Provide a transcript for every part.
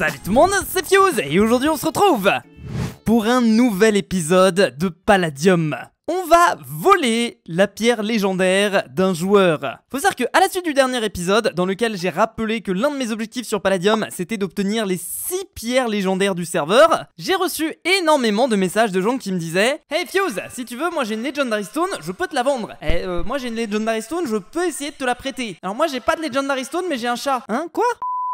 Salut tout le monde, c'est Fuse et aujourd'hui on se retrouve pour un nouvel épisode de Palladium. On va voler la pierre légendaire d'un joueur. Faut savoir que à la suite du dernier épisode, dans lequel j'ai rappelé que l'un de mes objectifs sur Palladium, c'était d'obtenir les 6 pierres légendaires du serveur, j'ai reçu énormément de messages de gens qui me disaient « Hey Fuse, si tu veux, moi j'ai une Legendary Stone, je peux te la vendre. Eh, euh, moi j'ai une Legendary Stone, je peux essayer de te la prêter. Alors moi j'ai pas de Legendary Stone, mais j'ai un chat. Hein, quoi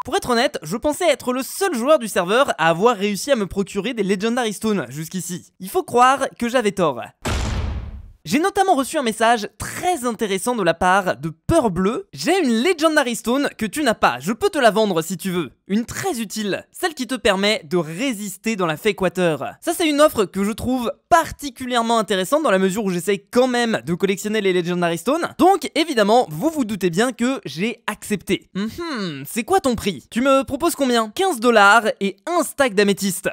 pour être honnête, je pensais être le seul joueur du serveur à avoir réussi à me procurer des Legendary Stones jusqu'ici. Il faut croire que j'avais tort. J'ai notamment reçu un message très intéressant de la part de Peur Bleu. J'ai une Legendary Stone que tu n'as pas, je peux te la vendre si tu veux. Une très utile, celle qui te permet de résister dans la Fake Water. Ça c'est une offre que je trouve particulièrement intéressante dans la mesure où j'essaye quand même de collectionner les Legendary Stone. Donc évidemment, vous vous doutez bien que j'ai accepté. Mhm. c'est quoi ton prix Tu me proposes combien 15 dollars et un stack d'améthyste.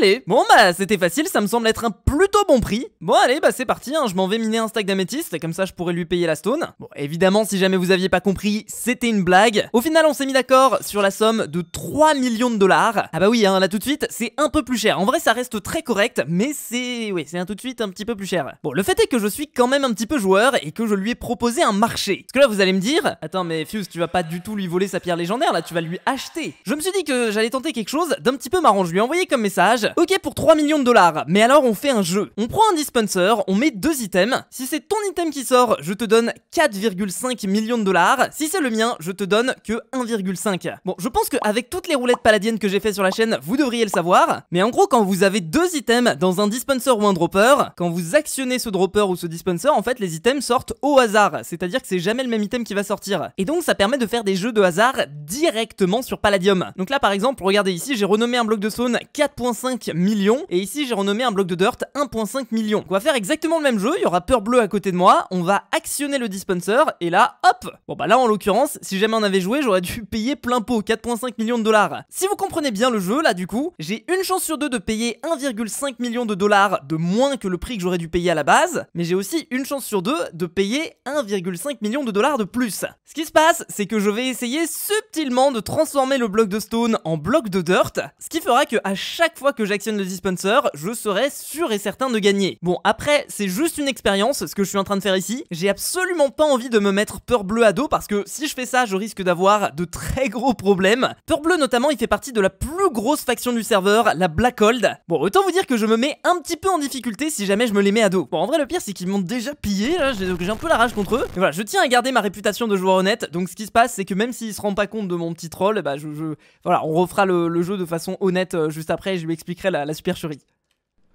Allez, bon bah c'était facile, ça me semble être un plutôt bon prix. Bon allez, bah c'est parti, hein, je m'en vais miner un stack d'améthyste, comme ça je pourrais lui payer la stone. Bon, évidemment, si jamais vous aviez pas compris, c'était une blague. Au final, on s'est mis d'accord sur la somme de 3 millions de dollars. Ah bah oui, hein, là tout de suite, c'est un peu plus cher. En vrai, ça reste très correct, mais c'est... Oui, c'est un tout de suite un petit peu plus cher. Bon, le fait est que je suis quand même un petit peu joueur et que je lui ai proposé un marché. Parce que là, vous allez me dire, attends, mais Fuse, tu vas pas du tout lui voler sa pierre légendaire, là, tu vas lui acheter. Je me suis dit que j'allais tenter quelque chose d'un petit peu marrant. Je lui ai envoyé comme message Ok pour 3 millions de dollars, mais alors on fait un jeu. On prend un dispenser, on met deux items. Si c'est ton item qui sort, je te donne 4,5 millions de dollars. Si c'est le mien, je te donne que 1,5. Bon, je pense qu'avec toutes les roulettes paladiennes que j'ai fait sur la chaîne, vous devriez le savoir. Mais en gros, quand vous avez deux items dans un dispenser ou un dropper, quand vous actionnez ce dropper ou ce dispenser, en fait, les items sortent au hasard. C'est-à-dire que c'est jamais le même item qui va sortir. Et donc, ça permet de faire des jeux de hasard directement sur Palladium. Donc là, par exemple, regardez ici, j'ai renommé un bloc de saune 4.5 millions Et ici, j'ai renommé un bloc de dirt 1,5 millions on va faire exactement le même jeu. Il y aura peur bleue à côté de moi. On va actionner le dispenser. Et là, hop Bon, bah là, en l'occurrence, si jamais on avait joué, j'aurais dû payer plein pot, 4,5 millions de dollars. Si vous comprenez bien le jeu, là, du coup, j'ai une chance sur deux de payer 1,5 million de dollars de moins que le prix que j'aurais dû payer à la base. Mais j'ai aussi une chance sur deux de payer 1,5 million de dollars de plus. Ce qui se passe, c'est que je vais essayer subtilement de transformer le bloc de stone en bloc de dirt, ce qui fera que à chaque fois que j'actionne le dispenser, je serai sûr et certain de gagner. Bon, après, c'est juste une expérience, ce que je suis en train de faire ici. J'ai absolument pas envie de me mettre peur bleu à dos parce que si je fais ça, je risque d'avoir de très gros problèmes. Peur bleu notamment, il fait partie de la plus grosse faction du serveur, la Blackhold. Bon, autant vous dire que je me mets un petit peu en difficulté si jamais je me les mets à dos. Bon, en vrai, le pire, c'est qu'ils m'ont déjà pillé, là, donc j'ai un peu la rage contre eux. Mais voilà, je tiens à garder ma réputation de joueur honnête, donc ce qui se passe, c'est que même s'ils se rendent pas compte de mon petit troll, bah je... Voilà, on refera le, jeu de façon honnête euh, juste après et je lui explique expliquerait la, la supercherie.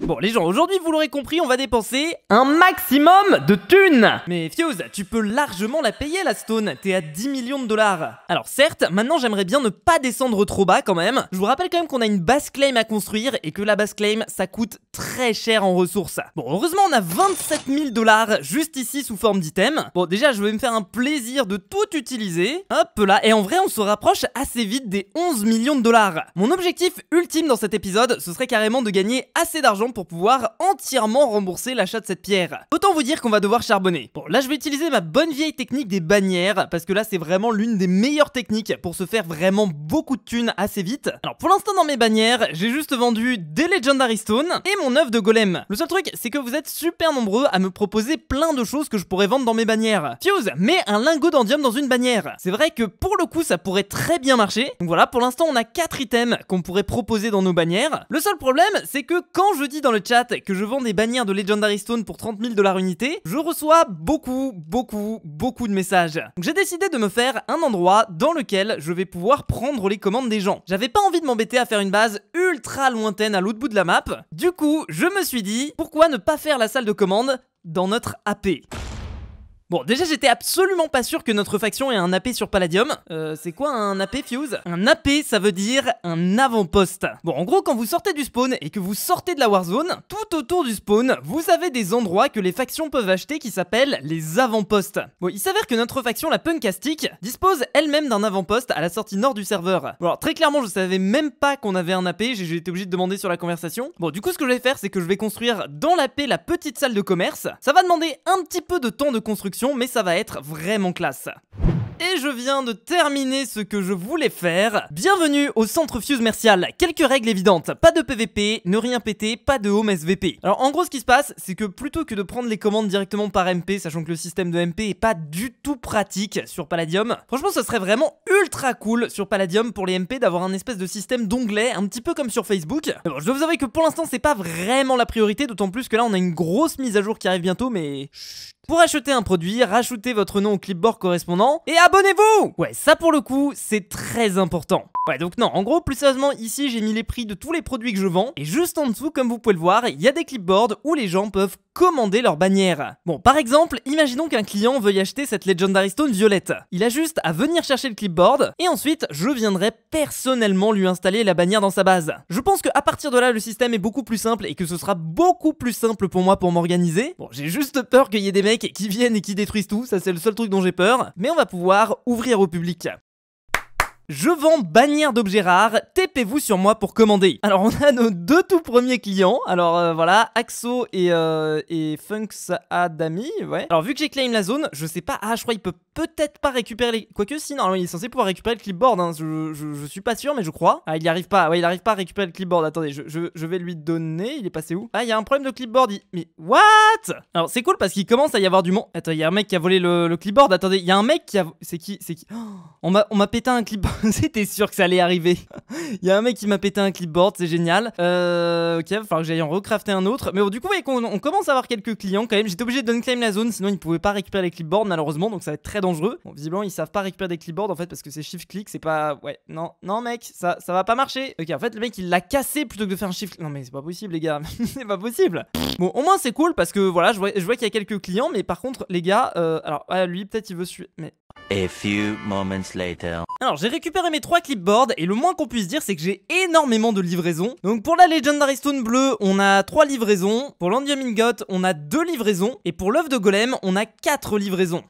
Bon, les gens, aujourd'hui, vous l'aurez compris, on va dépenser un maximum de thunes Mais Fuse, tu peux largement la payer, la Stone. T'es à 10 millions de dollars. Alors certes, maintenant, j'aimerais bien ne pas descendre trop bas quand même. Je vous rappelle quand même qu'on a une base claim à construire et que la base claim, ça coûte très cher en ressources. Bon, heureusement, on a 27 000 dollars juste ici sous forme d'items. Bon, déjà, je vais me faire un plaisir de tout utiliser. Hop là. Et en vrai, on se rapproche assez vite des 11 millions de dollars. Mon objectif ultime dans cet épisode, ce serait carrément de gagner assez d'argent pour pouvoir entièrement rembourser l'achat de cette pierre. Autant vous dire qu'on va devoir charbonner. Bon, là je vais utiliser ma bonne vieille technique des bannières, parce que là c'est vraiment l'une des meilleures techniques pour se faire vraiment beaucoup de thunes assez vite. Alors pour l'instant dans mes bannières, j'ai juste vendu des Legendary Stones et mon œuf de golem. Le seul truc, c'est que vous êtes super nombreux à me proposer plein de choses que je pourrais vendre dans mes bannières. Fuse, mets un lingot d'endium dans une bannière. C'est vrai que pour le coup, ça pourrait très bien marcher. Donc voilà, pour l'instant, on a 4 items qu'on pourrait proposer dans nos bannières. Le seul problème, c'est que quand je dis dans le chat que je vends des bannières de Legendary Stone pour 30 000 dollars unité, je reçois beaucoup, beaucoup, beaucoup de messages. Donc j'ai décidé de me faire un endroit dans lequel je vais pouvoir prendre les commandes des gens. J'avais pas envie de m'embêter à faire une base ultra lointaine à l'autre bout de la map. Du coup, je me suis dit, pourquoi ne pas faire la salle de commande dans notre AP Bon, déjà, j'étais absolument pas sûr que notre faction ait un AP sur Palladium. Euh, c'est quoi un AP, Fuse Un AP, ça veut dire un avant-poste. Bon, en gros, quand vous sortez du spawn et que vous sortez de la Warzone, tout autour du spawn, vous avez des endroits que les factions peuvent acheter qui s'appellent les avant-postes. Bon, il s'avère que notre faction, la Punkastic, dispose elle-même d'un avant-poste à la sortie nord du serveur. Bon, alors, très clairement, je savais même pas qu'on avait un AP, j'ai été obligé de demander sur la conversation. Bon, du coup, ce que je vais faire, c'est que je vais construire dans l'AP la petite salle de commerce. Ça va demander un petit peu de temps de construction mais ça va être vraiment classe. Et je viens de terminer ce que je voulais faire. Bienvenue au centre Fuse Mercial. Quelques règles évidentes. Pas de PVP, ne rien péter, pas de home SVP. Alors en gros ce qui se passe, c'est que plutôt que de prendre les commandes directement par MP, sachant que le système de MP est pas du tout pratique sur Palladium, franchement ce serait vraiment ultra cool sur Palladium pour les MP d'avoir un espèce de système d'onglet, un petit peu comme sur Facebook. je dois vous avouer que pour l'instant c'est pas vraiment la priorité, d'autant plus que là on a une grosse mise à jour qui arrive bientôt, mais... Pour acheter un produit, rajoutez votre nom au clipboard correspondant et abonnez-vous Ouais, ça pour le coup, c'est très important. Ouais, donc non, en gros, plus sérieusement, ici j'ai mis les prix de tous les produits que je vends et juste en dessous, comme vous pouvez le voir, il y a des clipboards où les gens peuvent commander leur bannière. Bon, par exemple, imaginons qu'un client veuille acheter cette Legendary Stone violette. Il a juste à venir chercher le clipboard, et ensuite, je viendrai personnellement lui installer la bannière dans sa base. Je pense qu'à partir de là, le système est beaucoup plus simple, et que ce sera beaucoup plus simple pour moi pour m'organiser. Bon, j'ai juste peur qu'il y ait des mecs qui viennent et qui détruisent tout, ça c'est le seul truc dont j'ai peur, mais on va pouvoir ouvrir au public. Je vends bannière d'objets rares, tapez-vous sur moi pour commander. Alors on a nos deux tout premiers clients, alors euh, voilà, Axo et, euh, et Funks Adami, ouais. Alors vu que j'ai claim la zone, je sais pas, ah je crois qu'il peut peut-être pas récupérer les... Quoique sinon non, il est censé pouvoir récupérer le clipboard, hein. je, suis pas sûr mais je crois. Ah il y arrive pas, ouais il arrive pas à récupérer le clipboard, attendez, je, vais lui donner, il est passé où Ah il y a un problème de clipboard, mais what Alors c'est cool parce qu'il commence à y avoir du monde... Attends, il y a un mec qui a volé le, clipboard, attendez, il y a un mec qui a... C'est qui C'est qui oh, On m'a pété un clipboard C'était sûr que ça allait arriver. Il y a un mec qui m'a pété un clipboard, c'est génial. Euh, ok, il va falloir que j'aille en recrafter un autre. Mais du coup, vous on, commence à avoir quelques clients quand même. J'étais obligé de unclaim la zone, sinon ils ne pouvaient pas récupérer les clipboards malheureusement, donc ça va être très dangereux. Bon, visiblement, ils savent pas récupérer des clipboards en fait parce que c'est shift click, c'est pas. Ouais, non, non, mec, ça, ça va pas marcher. Ok, en fait, le mec il l'a cassé plutôt que de faire un shift. Non, mais c'est pas possible, les gars, c'est pas possible. Bon, au moins c'est cool parce que voilà, je vois, je vois qu'il y a quelques clients, mais par contre, les gars, euh, alors, lui peut-être il veut suivre. Mais few moments Alors j'ai récupéré mes trois clipboards et le moins qu'on puisse dire c'est que j'ai énormément de livraisons. Donc pour la Legendary Stone bleu, on a trois livraisons, pour l'Andium Ingot on a deux livraisons et pour l'œuf de Golem on a quatre livraisons.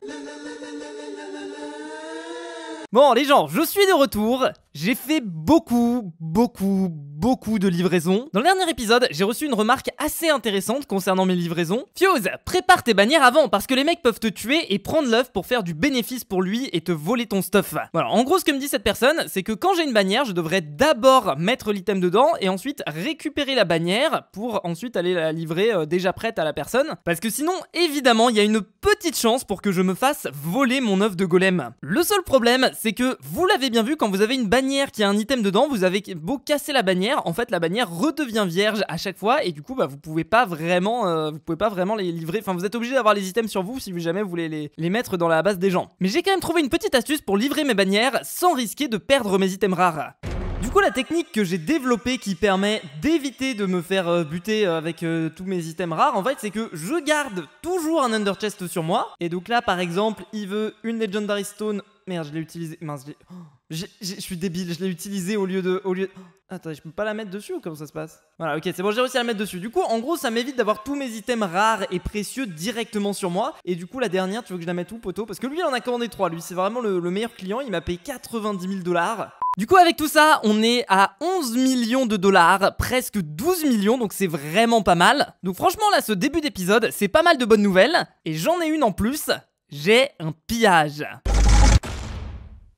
Bon les gens, je suis de retour j'ai fait beaucoup, beaucoup, beaucoup de livraisons. Dans le dernier épisode, j'ai reçu une remarque assez intéressante concernant mes livraisons. Fuse, prépare tes bannières avant parce que les mecs peuvent te tuer et prendre l'œuf pour faire du bénéfice pour lui et te voler ton stuff. Voilà, en gros ce que me dit cette personne, c'est que quand j'ai une bannière, je devrais d'abord mettre l'item dedans et ensuite récupérer la bannière pour ensuite aller la livrer euh, déjà prête à la personne. Parce que sinon, évidemment, il y a une petite chance pour que je me fasse voler mon œuf de golem. Le seul problème, c'est que vous l'avez bien vu quand vous avez une bannière qui a un item dedans, vous avez beau casser la bannière, en fait la bannière redevient vierge à chaque fois et du coup bah vous pouvez pas vraiment euh, vous pouvez pas vraiment les livrer. Enfin vous êtes obligé d'avoir les items sur vous si jamais vous voulez les, mettre dans la base des gens. Mais j'ai quand même trouvé une petite astuce pour livrer mes bannières sans risquer de perdre mes items rares. Du coup, la technique que j'ai développée qui permet d'éviter de me faire euh, buter euh, avec tous mes items rares, en fait, c'est que je garde toujours un under chest sur moi. Et donc là, par exemple, il veut une legendary stone. Merde, je l'ai utilisé. Mince, je oh je suis débile, je l'ai utilisé au lieu de. Au lieu... Oh, je peux pas la mettre dessus ou comment ça se passe Voilà, ok, c'est bon, j'ai réussi à la mettre dessus. Du coup, en gros, ça m'évite d'avoir tous mes items rares et précieux directement sur moi. Et du coup, la dernière, tu veux que je la mette où, poteau Parce que lui, il en a commandé 3. Lui, c'est vraiment le, le meilleur client. Il m'a payé 90 000 dollars. Du coup, avec tout ça, on est à 11 millions de dollars, presque 12 millions, donc c'est vraiment pas mal. Donc franchement, là, ce début d'épisode, c'est pas mal de bonnes nouvelles. Et j'en ai une en plus, j'ai un pillage.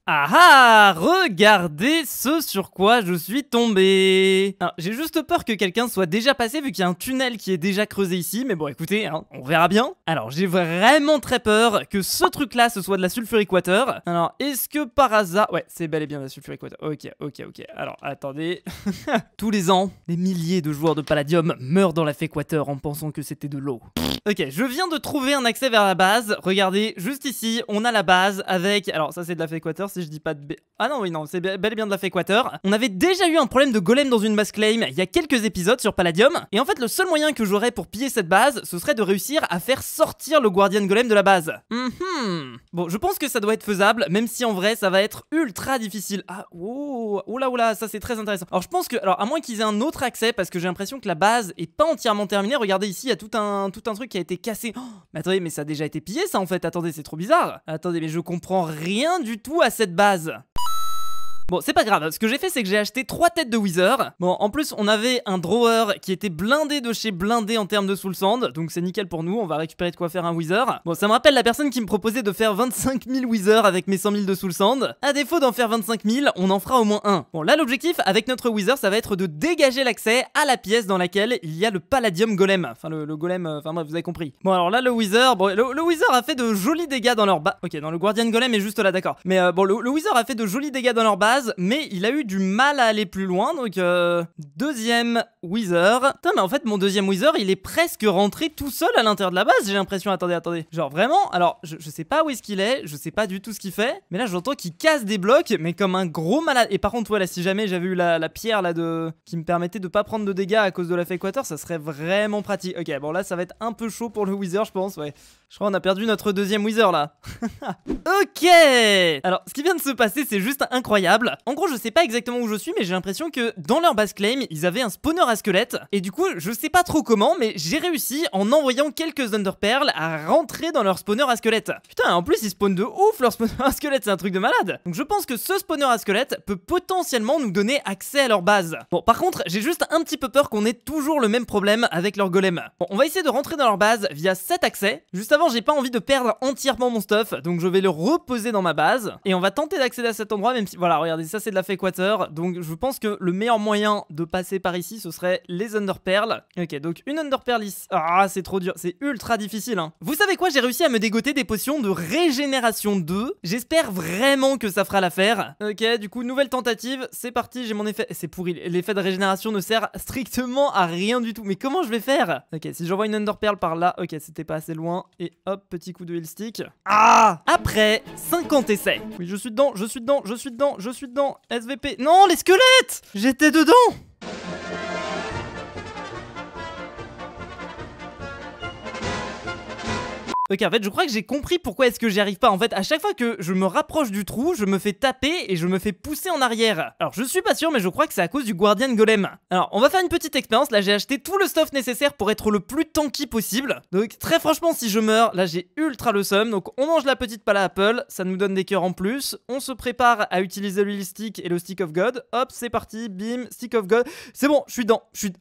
Ah, ah Regardez ce sur quoi je suis tombé ah, J'ai juste peur que quelqu'un soit déjà passé vu qu'il y a un tunnel qui est déjà creusé ici, mais bon écoutez, hein, on verra bien. Alors j'ai vraiment très peur que ce truc là ce soit de la sulfuric water. Alors est-ce que par hasard... Ouais, c'est bel et bien de la sulfuric water. Ok, ok, ok. Alors attendez... Tous les ans, des milliers de joueurs de palladium meurent dans la Féquator en pensant que c'était de l'eau. Ok, je viens de trouver un accès vers la base. Regardez, juste ici, on a la base avec... Alors ça c'est de la équateur si je dis pas de. Ah non, oui, non, c'est bel et bien de la Féquateur. On avait déjà eu un problème de golem dans une base claim il y a quelques épisodes sur Palladium, et en fait, le seul moyen que j'aurais pour piller cette base, ce serait de réussir à faire sortir le Guardian Golem de la base. Mm Bon, je pense que ça doit être faisable, même si en vrai, ça va être ultra difficile. Ah, oh oula, oh oula, oh ça c'est très intéressant. Alors, je pense que, alors, à moins qu'ils aient un autre accès, parce que j'ai l'impression que la base est pas entièrement terminée. Regardez ici, il y a tout un, tout un truc qui a été cassé. Oh, mais attendez, mais ça a déjà été pillé, ça en fait. Attendez, c'est trop bizarre. Attendez, mais je comprends rien du tout à cette cette base Bon, c'est pas grave. Ce que j'ai fait, c'est que j'ai acheté trois têtes de Wither. Bon, en plus, on avait un drawer qui était blindé de chez blindé en termes de Soul Sand. Donc c'est nickel pour nous. On va récupérer de quoi faire un Wither. Bon, ça me rappelle la personne qui me proposait de faire 25 000 Wither avec mes 100 000 de Soul Sand. À défaut d'en faire 25 000, on en fera au moins un. Bon, là, l'objectif avec notre Wither, ça va être de dégager l'accès à la pièce dans laquelle il y a le Palladium Golem. Enfin, le, Golem, euh, enfin, bref, vous avez compris. Bon, alors là, le Wither, bon, le, le a fait de jolis dégâts dans leur bas. Ok, non, le Guardian Golem est juste là, d'accord. Mais euh, bon, le, le a fait de jolis dégâts dans leur base mais il a eu du mal à aller plus loin, donc euh, deuxième Wither. Putain, mais en fait, mon deuxième Wither, il est presque rentré tout seul à l'intérieur de la base, j'ai l'impression. Attendez, attendez. Genre vraiment, alors, je, sais pas où est-ce qu'il est, je sais pas du tout ce qu'il fait, mais là, j'entends qu'il casse des blocs, mais comme un gros malade. Et par contre, voilà, là si jamais j'avais eu la, pierre là de... qui me permettait de pas prendre de dégâts à cause de la équateur ça serait vraiment pratique. Ok, bon là, ça va être un peu chaud pour le Wither, je pense, ouais. Je crois qu'on a perdu notre deuxième Wither là. ok Alors, ce qui vient de se passer, c'est juste incroyable. En gros, je sais pas exactement où je suis, mais j'ai l'impression que dans leur base claim, ils avaient un spawner à squelette. Et du coup, je sais pas trop comment, mais j'ai réussi, en envoyant quelques perles à rentrer dans leur spawner à squelette. Putain, en plus, ils spawnent de ouf leur spawner à squelette, c'est un truc de malade. Donc je pense que ce spawner à squelette peut potentiellement nous donner accès à leur base. Bon, par contre, j'ai juste un petit peu peur qu'on ait toujours le même problème avec leur golem. Bon, on va essayer de rentrer dans leur base via cet accès, juste avant j'ai pas envie de perdre entièrement mon stuff, donc je vais le reposer dans ma base. Et on va tenter d'accéder à cet endroit, même si... Voilà, regardez, ça c'est de la Féquateur. Donc je pense que le meilleur moyen de passer par ici, ce serait les underperles. Ok, donc une underperle ici... Ah, c'est trop dur, c'est ultra difficile. Hein. Vous savez quoi, j'ai réussi à me dégoter des potions de régénération 2. J'espère vraiment que ça fera l'affaire. Ok, du coup, nouvelle tentative. C'est parti, j'ai mon effet... C'est pourri, l'effet de régénération ne sert strictement à rien du tout. Mais comment je vais faire Ok, si j'envoie une underperle par là... Ok, c'était pas assez loin. Et hop, petit coup de heal stick. Ah Après 50 essais. Oui, je suis dedans, je suis dedans, je suis dedans, je suis dedans. SVP. Non, les squelettes J'étais dedans Ok, en fait, je crois que j'ai compris pourquoi est-ce que j'y arrive pas. En fait, à chaque fois que je me rapproche du trou, je me fais taper et je me fais pousser en arrière. Alors, je suis pas sûr, mais je crois que c'est à cause du Guardian Golem. Alors, on va faire une petite expérience. Là, j'ai acheté tout le stuff nécessaire pour être le plus tanky possible. Donc, très franchement, si je meurs, là, j'ai ultra le seum. Donc, on mange la petite pala Apple. Ça nous donne des cœurs en plus. On se prépare à utiliser le stick et le stick of God. Hop, c'est parti. Bim, stick of God. C'est bon, je suis dans. Je suis.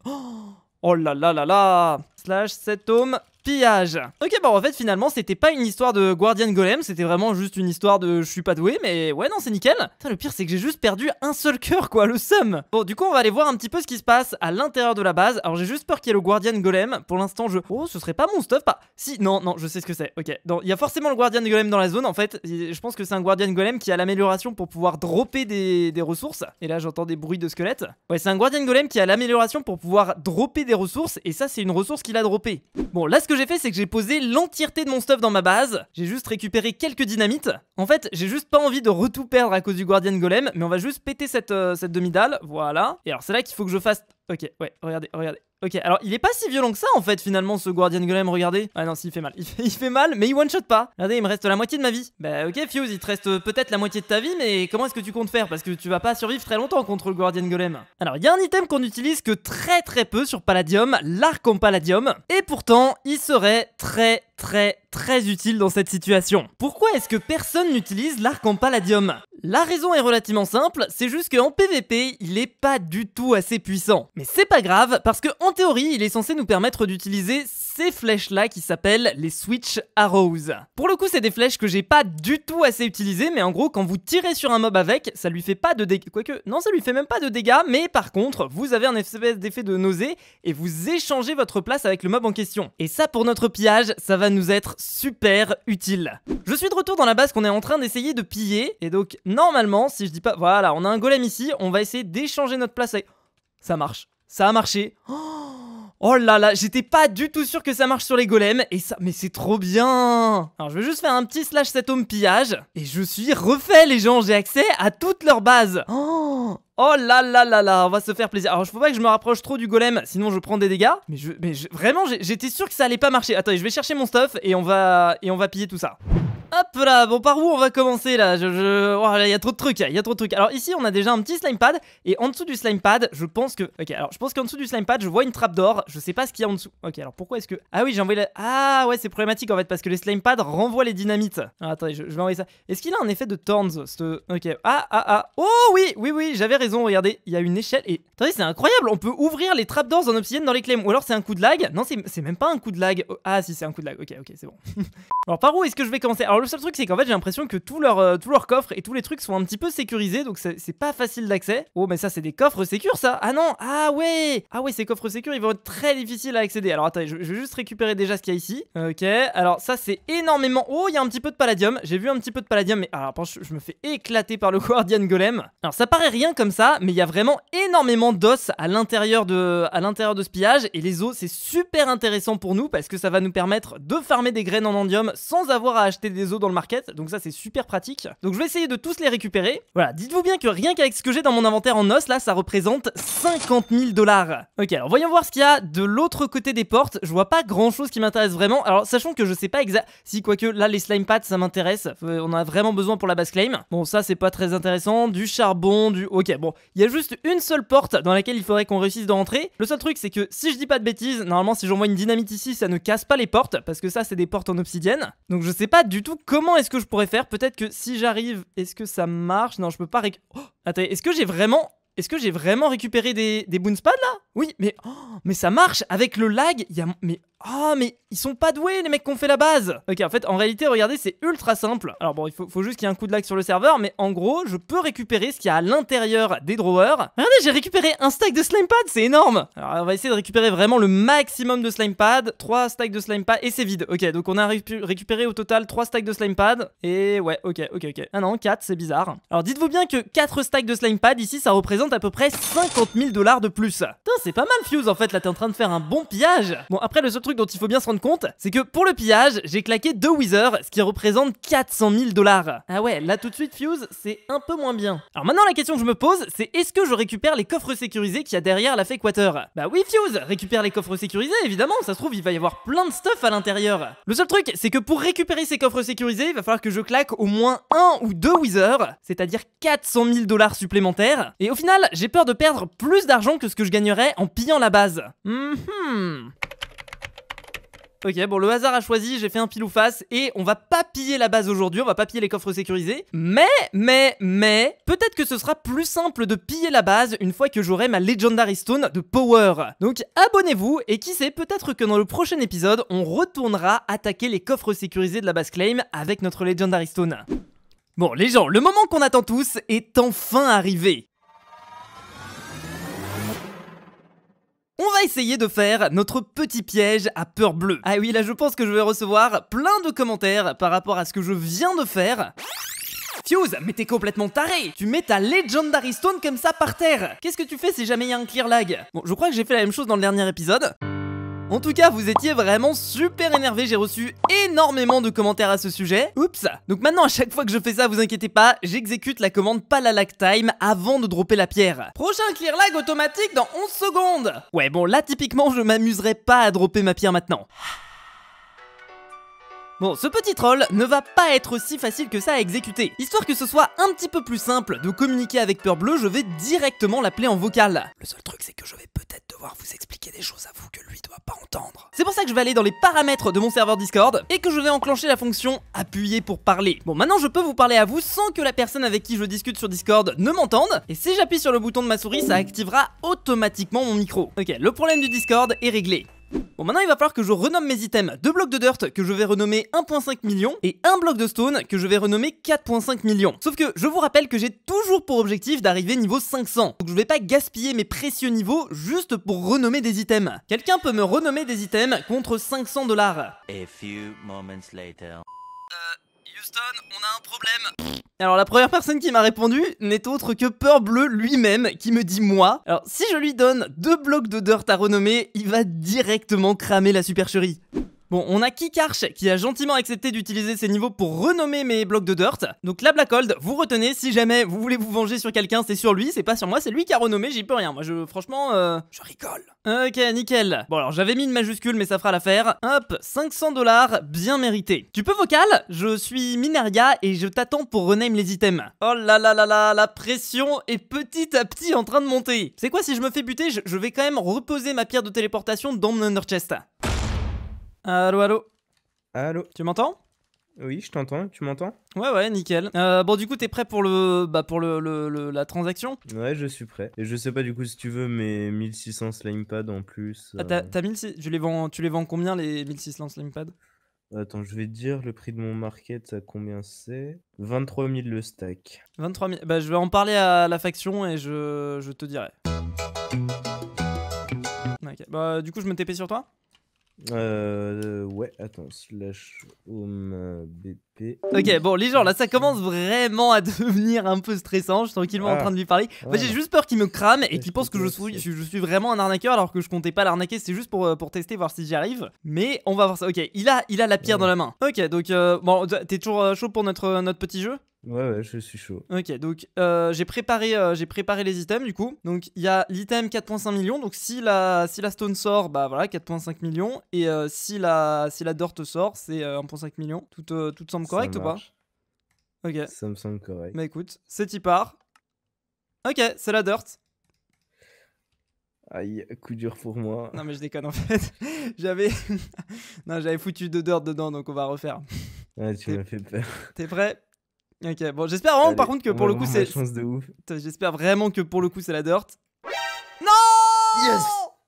Oh, là là là là Slash cet homme pillage. Ok, bon, bah, en fait, finalement, c'était pas une histoire de Guardian Golem, c'était vraiment juste une histoire de je suis pas doué, mais ouais, non, c'est nickel. le pire, c'est que j'ai juste perdu un seul cœur, quoi, le seum. Bon, du coup, on va aller voir un petit peu ce qui se passe à l'intérieur de la base. Alors, j'ai juste peur qu'il y ait le Guardian Golem. Pour l'instant, je. Oh, ce serait pas mon stuff, pas. Si, non, non, je sais ce que c'est. Ok, donc il y a forcément le Guardian Golem dans la zone, en fait. Je pense que c'est un Guardian Golem qui a l'amélioration pour pouvoir dropper des, ressources. Et là, j'entends des bruits de squelettes. Ouais, c'est un Guardian Golem qui a l'amélioration pour pouvoir dropper des ressources, et ça, c'est une ressource qu'il a droppé. Bon, là, ce que j'ai fait, c'est que j'ai posé l'entièreté de mon stuff dans ma base. J'ai juste récupéré quelques dynamites. En fait, j'ai juste pas envie de retout perdre à cause du Guardian Golem, mais on va juste péter cette, euh, cette demi-dalle. Voilà. Et alors, c'est là qu'il faut que je fasse... Ok, ouais, regardez, regardez. Ok, alors il est pas si violent que ça en fait finalement ce Guardian Golem, regardez. Ah non, s'il fait mal. Il fait, mal, mais il one-shot pas. Regardez, il me reste la moitié de ma vie. Bah ok Fuse, il te reste euh, peut-être la moitié de ta vie, mais comment est-ce que tu comptes faire Parce que tu vas pas survivre très longtemps contre le Guardian Golem. Alors il y a un item qu'on utilise que très très peu sur Palladium, l'arc en Palladium, et pourtant il serait très très utile dans cette situation. Pourquoi est-ce que personne n'utilise l'arc en palladium La raison est relativement simple, c'est juste qu'en PvP, il est pas du tout assez puissant. Mais c'est pas grave, parce que en théorie, il est censé nous permettre d'utiliser ces flèches-là qui s'appellent les Switch Arrows. Pour le coup, c'est des flèches que j'ai pas du tout assez utilisées, mais en gros, quand vous tirez sur un mob avec, ça lui fait pas de dégâts. Quoique, non, ça lui fait même pas de dégâts, mais par contre, vous avez un effet d'effet de nausée et vous échangez votre place avec le mob en question. Et ça, pour notre pillage, ça va nous être super utile. Je suis de retour dans la base qu'on est en train d'essayer de piller, et donc, normalement, si je dis pas... Voilà, on a un golem ici, on va essayer d'échanger notre place avec... Ça marche. Ça a marché. Oh Oh là là, j'étais pas du tout sûr que ça marche sur les golems, et ça... Mais c'est trop bien Alors je vais juste faire un petit slash cet homme pillage, et je suis refait les gens, j'ai accès à toutes leurs bases Oh, oh là là là là, on va se faire plaisir. Alors, je faut pas que je me rapproche trop du golem, sinon je prends des dégâts. Mais je, vraiment, j'étais sûr que ça allait pas marcher. Attendez, je vais chercher mon stuff et on va, et on va piller tout ça. Hop là, bon par où on va commencer là il oh y a trop de trucs, il y a trop de trucs. Alors ici, on a déjà un petit slime pad et en dessous du slime pad, je pense que OK, alors je pense qu'en dessous du slime pad, je vois une trappe d'or, je sais pas ce qu'il y a en dessous. OK, alors pourquoi est-ce que Ah oui, j'ai envoyé la... Ah ouais, c'est problématique en fait parce que les slime pads renvoient les dynamites. Alors, attendez, je, vais envoyer ça. Est-ce qu'il a un effet de thorns ce... OK. Ah ah ah. Oh oui, oui oui, j'avais raison, regardez, il y a une échelle et attendez, c'est incroyable, on peut ouvrir les trappes d'or en obsidienne dans les claims. ou alors c'est un coup de lag. Non, c'est même pas un coup de lag. Oh, ah si, c'est un coup de lag. OK, OK, c'est bon. alors par où est-ce que je vais commencer le seul truc, c'est qu'en fait, j'ai l'impression que tous leurs euh, coffres et tous les trucs sont un petit peu sécurisés, donc c'est pas facile d'accès. Oh, mais ça, c'est des coffres sécures, ça Ah non Ah ouais Ah ouais, ces coffres sécures, ils vont être très difficiles à accéder. Alors, attendez, je, vais juste récupérer déjà ce qu'il y a ici. Ok, alors ça, c'est énormément... Oh, il y a un petit peu de palladium. J'ai vu un petit peu de palladium, mais alors, je, me fais éclater par le Guardian Golem. Alors, ça paraît rien comme ça, mais il y a vraiment énormément d'os à l'intérieur de, à l'intérieur de ce pillage, et les os, c'est super intéressant pour nous, parce que ça va nous permettre de farmer des graines en endium sans avoir à acheter des os dans le market, donc ça c'est super pratique. Donc je vais essayer de tous les récupérer. Voilà, dites-vous bien que rien qu'avec ce que j'ai dans mon inventaire en os, là, ça représente 50 000 dollars. Ok, alors voyons voir ce qu'il y a de l'autre côté des portes. Je vois pas grand-chose qui m'intéresse vraiment. Alors, sachant que je sais pas exact... Si, quoique, là, les slime pads, ça m'intéresse. Euh, on a vraiment besoin pour la base claim. Bon, ça, c'est pas très intéressant. Du charbon, du... Ok, bon, il y a juste une seule porte dans laquelle il faudrait qu'on réussisse de rentrer. Le seul truc, c'est que si je dis pas de bêtises, normalement, si j'envoie une dynamite ici, ça ne casse pas les portes, parce que ça, c'est des portes en obsidienne. Donc, je sais pas du tout comment est-ce que je pourrais faire Peut-être que si j'arrive, est-ce que ça marche Non, je peux pas... récupérer. Oh, attendez, est-ce que j'ai vraiment... Est-ce que j'ai vraiment récupéré des, des Boonspads là Oui, mais oh, mais ça marche avec le lag. Y a, mais ah, oh, mais ils sont pas doués, les mecs qu'on ont fait la base Ok, en fait, en réalité, regardez, c'est ultra simple. Alors bon, il faut, juste qu'il y ait un coup de lag sur le serveur, mais en gros, je peux récupérer ce qu'il y a à l'intérieur des drawers. Regardez, j'ai récupéré un stack de slime pad, c'est énorme Alors, on va essayer de récupérer vraiment le maximum de slime pad. 3 stacks de slime pad, et c'est vide. Ok, donc on a récupéré au total 3 stacks de slime pad. Et ouais, ok, ok, ok. Ah non, 4, c'est bizarre. Alors dites-vous bien que 4 stacks de slime pad, ici, ça représente à peu près 50 000 dollars de plus. Putain, c'est pas mal, Fuse, en fait. Là, t'es en train de faire un bon pillage. Bon, après, le seul truc dont il faut bien se rendre compte, c'est que pour le pillage, j'ai claqué deux Wither, ce qui représente 400 000 dollars. Ah ouais, là tout de suite, Fuse, c'est un peu moins bien. Alors maintenant, la question que je me pose, c'est est-ce que je récupère les coffres sécurisés qu'il y a derrière la water Bah oui, Fuse, récupère les coffres sécurisés, évidemment, ça se trouve, il va y avoir plein de stuff à l'intérieur. Le seul truc, c'est que pour récupérer ces coffres sécurisés, il va falloir que je claque au moins un ou deux Wither, c'est-à-dire 400 000 dollars supplémentaires. Et au final, j'ai peur de perdre plus d'argent que ce que je gagnerais en pillant la base. -hmm. Ok, bon, le hasard a choisi, j'ai fait un pile ou face, et on va pas piller la base aujourd'hui, on va pas piller les coffres sécurisés. Mais, mais, mais, peut-être que ce sera plus simple de piller la base une fois que j'aurai ma Legendary Stone de Power. Donc abonnez-vous, et qui sait, peut-être que dans le prochain épisode, on retournera attaquer les coffres sécurisés de la base Claim avec notre Legendary Stone. Bon les gens, le moment qu'on attend tous est enfin arrivé On va essayer de faire notre petit piège à peur bleue. Ah oui, là je pense que je vais recevoir plein de commentaires par rapport à ce que je viens de faire. Fuse, mais t'es complètement taré Tu mets ta Legendary Stone comme ça par terre Qu'est-ce que tu fais si jamais il y a un clear lag Bon, je crois que j'ai fait la même chose dans le dernier épisode. En tout cas, vous étiez vraiment super énervé, j'ai reçu énormément de commentaires à ce sujet. Oups Donc maintenant, à chaque fois que je fais ça, vous inquiétez pas, j'exécute la commande Palalac Time avant de dropper la pierre. Prochain clear lag automatique dans 11 secondes Ouais, bon, là, typiquement, je m'amuserais pas à dropper ma pierre maintenant. Bon, ce petit troll ne va pas être aussi facile que ça à exécuter. Histoire que ce soit un petit peu plus simple de communiquer avec Peur Bleu, je vais directement l'appeler en vocal. Le seul truc, c'est que je vais vous expliquer des choses à vous que lui doit pas entendre. C'est pour ça que je vais aller dans les paramètres de mon serveur Discord et que je vais enclencher la fonction appuyer pour parler. Bon, maintenant je peux vous parler à vous sans que la personne avec qui je discute sur Discord ne m'entende. Et si j'appuie sur le bouton de ma souris, ça activera automatiquement mon micro. Ok, le problème du Discord est réglé. Bon maintenant il va falloir que je renomme mes items. Deux blocs de dirt que je vais renommer 1.5 million et un bloc de stone que je vais renommer 4.5 millions. Sauf que je vous rappelle que j'ai toujours pour objectif d'arriver niveau 500. Donc je vais pas gaspiller mes précieux niveaux juste pour renommer des items. Quelqu'un peut me renommer des items contre 500 dollars. Euh, on a un problème. Alors la première personne qui m'a répondu n'est autre que Peur lui-même qui me dit moi. Alors si je lui donne deux blocs de dirt à renommer, il va directement cramer la supercherie. Bon, on a Kikarch qui a gentiment accepté d'utiliser ses niveaux pour renommer mes blocs de dirt. Donc la Blackhold, vous retenez, si jamais vous voulez vous venger sur quelqu'un, c'est sur lui, c'est pas sur moi, c'est lui qui a renommé, j'y peux rien. Moi, je, franchement, euh, je rigole. Ok, nickel. Bon, alors j'avais mis une majuscule, mais ça fera l'affaire. Hop, 500 dollars, bien mérité. Tu peux vocal Je suis Mineria et je t'attends pour rename les items. Oh là là là là, la pression est petit à petit en train de monter. C'est quoi si je me fais buter je, vais quand même reposer ma pierre de téléportation dans mon under Allô, allô Allô Tu m'entends oui, je t'entends, tu m'entends Ouais, ouais, nickel. Euh, bon, du coup, t'es prêt pour le, bah, pour le, la transaction Ouais, je suis prêt. Et je sais pas du coup si tu veux mes 1600 pads en plus. Ah, t'as 1600 euh. tu les vends, tu les vends combien les 1600 pads Attends, je vais dire le prix de mon market, ça combien c'est 23 000 le stack. 23 000. Bah, je vais en parler à la faction et je, je te dirai. Ok. Bah, du coup, je me TP sur toi euh, ouais, attends, slash home euh, b Ok, bon, les gens, là, ça commence vraiment à devenir un peu stressant. Je suis tranquillement en ah. train de lui parler. Moi, j'ai juste peur qu'il me crame et qu'il pense que je suis, je, suis vraiment un arnaqueur alors que je comptais pas l'arnaquer. C'est juste pour, euh, pour tester, voir si j'y arrive. Mais on va voir ça. Ok, il a, il a la pierre dans la main. Ok, donc, euh, bon, t'es toujours euh, chaud pour notre, notre petit jeu Ouais, ouais, je suis chaud. Ok, donc j'ai préparé, j'ai préparé les items du coup. Donc il y a l'item 4.5 millions. Donc si la, si la stone sort, bah voilà, 4.5 millions. Et si la, si la sort, c'est 1.5 millions. Tout, tout semble correct ou pas Ok. Ça me semble correct. Bah écoute, c'est y part. Ok, c'est la dirt. Aïe, coup dur pour moi. Non mais je déconne en fait. j'avais Non, j'avais foutu deux dirt dedans donc on va refaire. ouais ah, tu m'as fait peur. T'es prêt Ok, bon, j'espère vraiment par contre que pour le coup c'est chance de ouf. J'espère vraiment que pour le coup c'est la dirt. Non Yes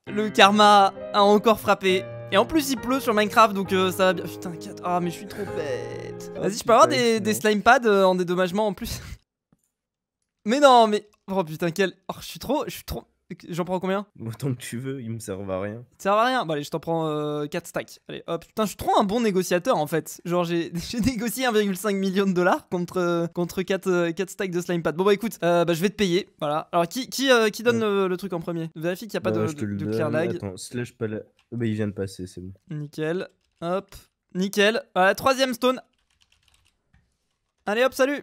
Le karma a encore frappé et en plus, il pleut sur Minecraft, donc euh, ça va bien. Putain, 4. Ah, mais je suis trop bête. Oh, Vas-y, je peux avoir des, des slime pads euh, en dédommagement en plus. mais non, mais. Oh putain, quel. Oh, je suis trop. Je suis trop. J'en prends combien Autant que tu veux, il me sert à rien. Ça à rien allez, je t'en prends 4 euh, stacks. Allez, hop. Putain, je suis trop un bon négociateur en fait. Genre, j'ai négocié 1,5 million de dollars contre, contre 4, euh, stacks de slime pad. Bon, bah écoute, euh, bah, je vais te payer. Voilà. Alors, qui, qui, qui donne le, truc en premier Vérifie qu'il n'y a pas bah, de, clear lag. Attends, slash pas oh, Bah, il vient de passer, c'est bon. Nickel. Hop. Nickel. Voilà, troisième stone. Allez, hop, salut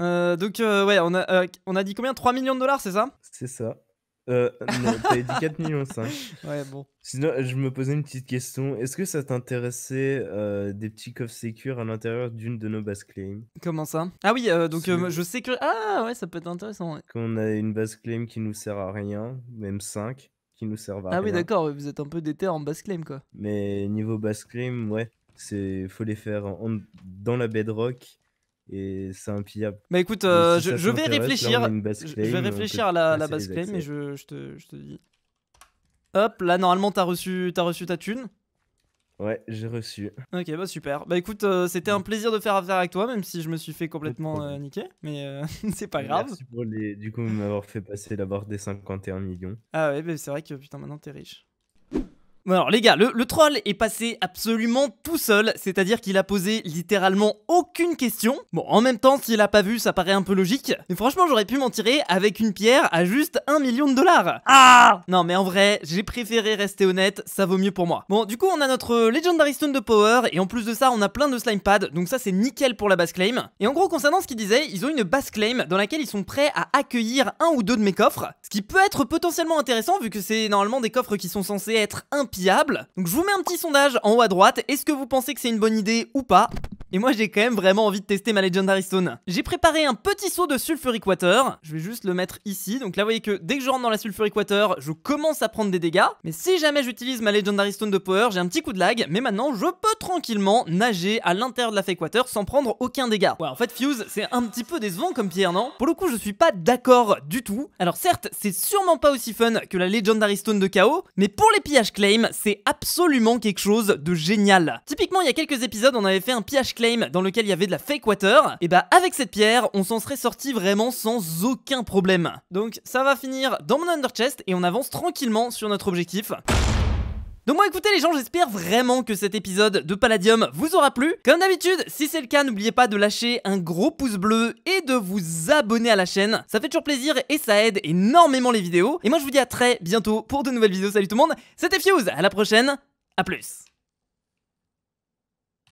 euh, donc, euh, ouais, on a, euh, on a dit combien 3 millions de dollars, c'est ça C'est ça. Euh, non, t'avais dit 4 millions 5. Ouais, bon. Sinon, je me posais une petite question. Est-ce que ça t'intéressait des petits coffres sécures à l'intérieur d'une de nos bases claim Comment ça Ah oui, donc je sais que. Ah ouais, ça peut être intéressant. Ouais. Qu'on a une base claim qui nous sert à rien, même 5, qui nous servent à rien. Ah oui, d'accord, vous êtes un peu déter en base claim quoi. Mais niveau base claim, ouais, c'est faut les faire dans la bedrock et c'est pillable Bah écoute, euh, je, vais réfléchir. je vais réfléchir à la, base claim mais je, te, je, te, dis. Hop, là normalement t'as reçu, reçu ta thune. Ouais, j'ai reçu. Ok, bah super. Bah écoute, euh, c'était un plaisir de faire affaire avec toi, même si je me suis fait complètement euh, niquer, mais c'est pas grave. Merci pour du coup m'avoir fait passer la barre des 51 millions. Ah ouais, bah c'est vrai que putain, maintenant t'es riche. Alors les gars, le, troll est passé absolument tout seul, c'est-à-dire qu'il a posé littéralement aucune question. Bon, en même temps, s'il a pas vu, ça paraît un peu logique. Mais franchement, j'aurais pu m'en tirer avec une pierre à juste un million de dollars. Ah Non mais en vrai, j'ai préféré rester honnête, ça vaut mieux pour moi. Bon, du coup, on a notre Legendary Stone de Power, et en plus de ça, on a plein de slime pads, donc ça c'est nickel pour la base claim. Et en gros, concernant ce qu'il disait, ils ont une base claim dans laquelle ils sont prêts à accueillir un ou deux de mes coffres, ce qui peut être potentiellement intéressant vu que c'est normalement des coffres qui sont censés être impiles donc je vous mets un petit sondage en haut à droite, est-ce que vous pensez que c'est une bonne idée ou pas et moi j'ai quand même vraiment envie de tester ma Legendary Stone. J'ai préparé un petit saut de Sulfuric Water, je vais juste le mettre ici, donc là vous voyez que dès que je rentre dans la Sulfuric Water, je commence à prendre des dégâts, mais si jamais j'utilise ma Legendary Stone de Power, j'ai un petit coup de lag, mais maintenant je peux tranquillement nager à l'intérieur de la Fake Water sans prendre aucun dégât. Ouais, en fait Fuse, c'est un petit peu décevant comme pierre, non Pour le coup, je suis pas d'accord du tout. Alors certes, c'est sûrement pas aussi fun que la Legendary Stone de Chaos, mais pour les pillages claim, c'est absolument quelque chose de génial. Typiquement, il y a quelques épisodes, on avait fait un pillage dans lequel il y avait de la fake water, et bah avec cette pierre, on s'en serait sorti vraiment sans aucun problème. Donc ça va finir dans mon under chest et on avance tranquillement sur notre objectif. Donc moi écoutez les gens j'espère vraiment que cet épisode de Palladium vous aura plu Comme d'habitude si c'est le cas n'oubliez pas de lâcher un gros pouce bleu et de vous abonner à la chaîne Ça fait toujours plaisir et ça aide énormément les vidéos Et moi je vous dis à très bientôt pour de nouvelles vidéos Salut tout le monde c'était Fuse à la prochaine à plus